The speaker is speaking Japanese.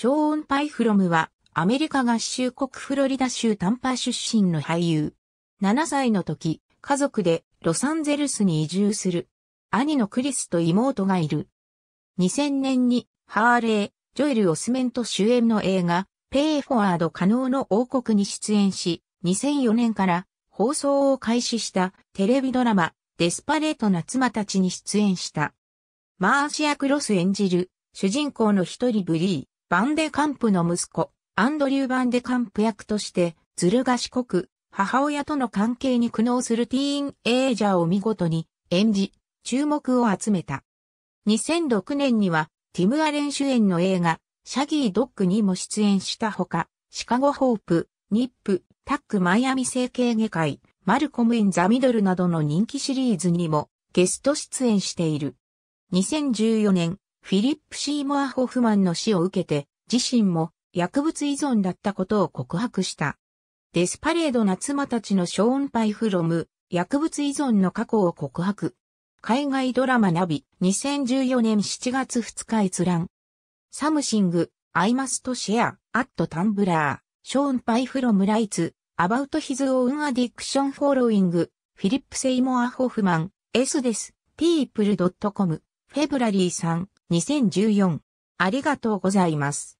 ショーン・パイフロムは、アメリカ合衆国フロリダ州タンパ出身の俳優。7歳の時、家族でロサンゼルスに移住する。兄のクリスと妹がいる。2000年にハーレー、ジョエル・オスメント主演の映画、ペイ・フォワード可能の王国に出演し、2004年から放送を開始したテレビドラマ、デスパレートな妻たちに出演した。マーシア・クロス演じる主人公の一人ブリー。バンデカンプの息子、アンドリュー・バンデカンプ役として、ずる賢く、母親との関係に苦悩するティーンエイジャーを見事に演じ、注目を集めた。2006年には、ティム・アレン主演の映画、シャギー・ドッグにも出演したほか、シカゴ・ホープ、ニップ、タック・マイアミ整形外科医、マルコム・イン・ザ・ミドルなどの人気シリーズにもゲスト出演している。2014年、フィリップ・シーモア・ホフマンの死を受けて、自身も薬物依存だったことを告白した。デスパレードな妻たちのショーン・パイフロム、薬物依存の過去を告白。海外ドラマナビ、2014年7月2日閲覧。サムシング、アイマストシェア、アットタンブラー、ショーン・パイフロムライツ、アバウトヒズオーンアディクションフォロイング、フィリップ・セイモア・ホフマン、S です、people.com、フェブラリーさん。2014。ありがとうございます。